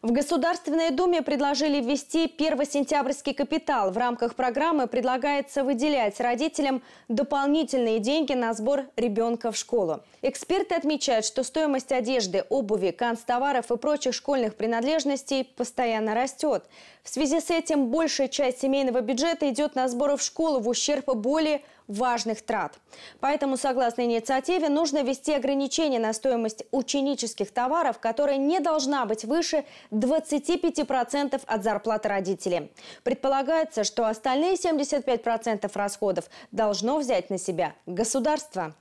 В Государственной Думе предложили ввести первосентябрьский капитал. В рамках программы предлагается выделять родителям дополнительные деньги на сбор ребенка в школу. Эксперты отмечают, что стоимость одежды, обуви, канцтоваров и прочих школьных принадлежностей постоянно растет. В связи с этим большая часть семейного бюджета идет на сборы в школу в ущерб более важных трат. Поэтому, согласно инициативе, нужно ввести ограничения на стоимость ученических товаров, которая не должна быть выше 25% от зарплаты родителей. Предполагается, что остальные 75% расходов должно взять на себя государство.